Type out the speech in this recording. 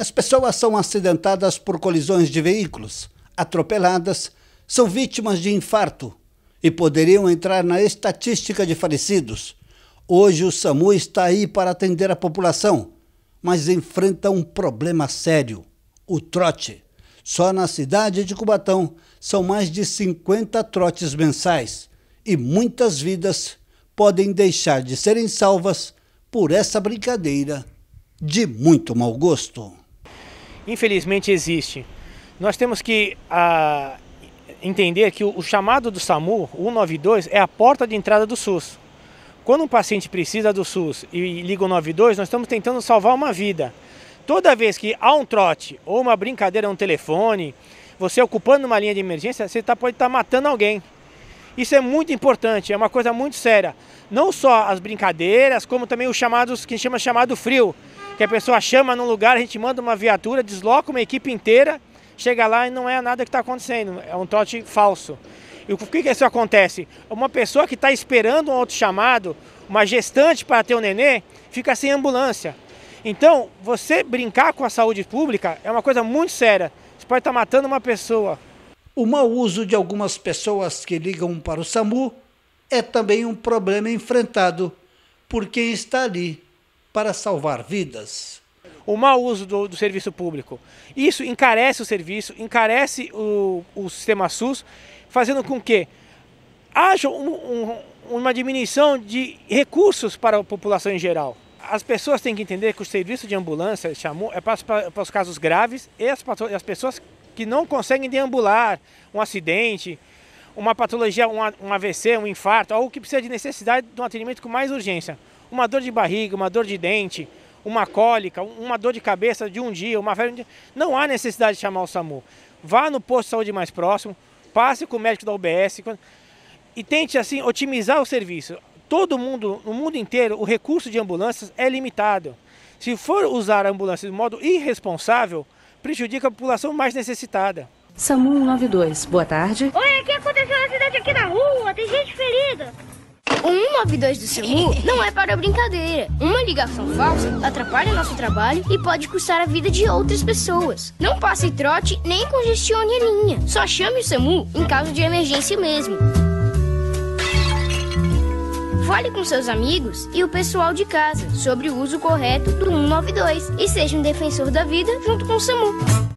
As pessoas são acidentadas por colisões de veículos, atropeladas, são vítimas de infarto e poderiam entrar na estatística de falecidos. Hoje o SAMU está aí para atender a população, mas enfrenta um problema sério: o trote. Só na cidade de Cubatão são mais de 50 trotes mensais e muitas vidas podem deixar de serem salvas por essa brincadeira de muito mau gosto infelizmente existe. Nós temos que a, ah, entender que o, o chamado do SAMU, o 192, é a porta de entrada do SUS. Quando um paciente precisa do SUS e liga o 192, nós estamos tentando salvar uma vida. Toda vez que há um trote ou uma brincadeira, um telefone, você ocupando uma linha de emergência, você tá, pode estar tá matando alguém. Isso é muito importante, é uma coisa muito séria. Não só as brincadeiras, como também os chamados, que a gente chama chamado frio, que a pessoa chama num lugar, a gente manda uma viatura, desloca uma equipe inteira, chega lá e não é nada que está acontecendo, é um trote falso. E o que, que isso acontece? Uma pessoa que está esperando um outro chamado, uma gestante para ter o um nenê, fica sem ambulância. Então, você brincar com a saúde pública é uma coisa muito séria. Você pode estar tá matando uma pessoa. O mau uso de algumas pessoas que ligam para o SAMU é também um problema enfrentado por quem está ali para salvar vidas. O mau uso do, do serviço público. Isso encarece o serviço, encarece o, o sistema SUS, fazendo com que haja um, um, uma diminuição de recursos para a população em geral. As pessoas têm que entender que o serviço de ambulância chamou, é para, para os casos graves e as, as pessoas que não conseguem deambular, um acidente, uma patologia, um, um AVC, um infarto, algo que precisa de necessidade de um atendimento com mais urgência uma dor de barriga, uma dor de dente, uma cólica, uma dor de cabeça de um dia, uma febre, não há necessidade de chamar o SAMU. Vá no posto de saúde mais próximo, passe com o médico da UBS e tente assim otimizar o serviço. Todo mundo, no mundo inteiro, o recurso de ambulâncias é limitado. Se for usar a ambulância de modo irresponsável, prejudica a população mais necessitada. SAMU 192, boa tarde. Oi, o que é aconteceu na cidade aqui na rua? Tem gente ferida. O 192 do SAMU não é para brincadeira. Uma ligação falsa atrapalha nosso trabalho e pode custar a vida de outras pessoas. Não passe trote nem congestione a linha. Só chame o SAMU em caso de emergência mesmo. Fale com seus amigos e o pessoal de casa sobre o uso correto do 192 e seja um defensor da vida junto com o SAMU.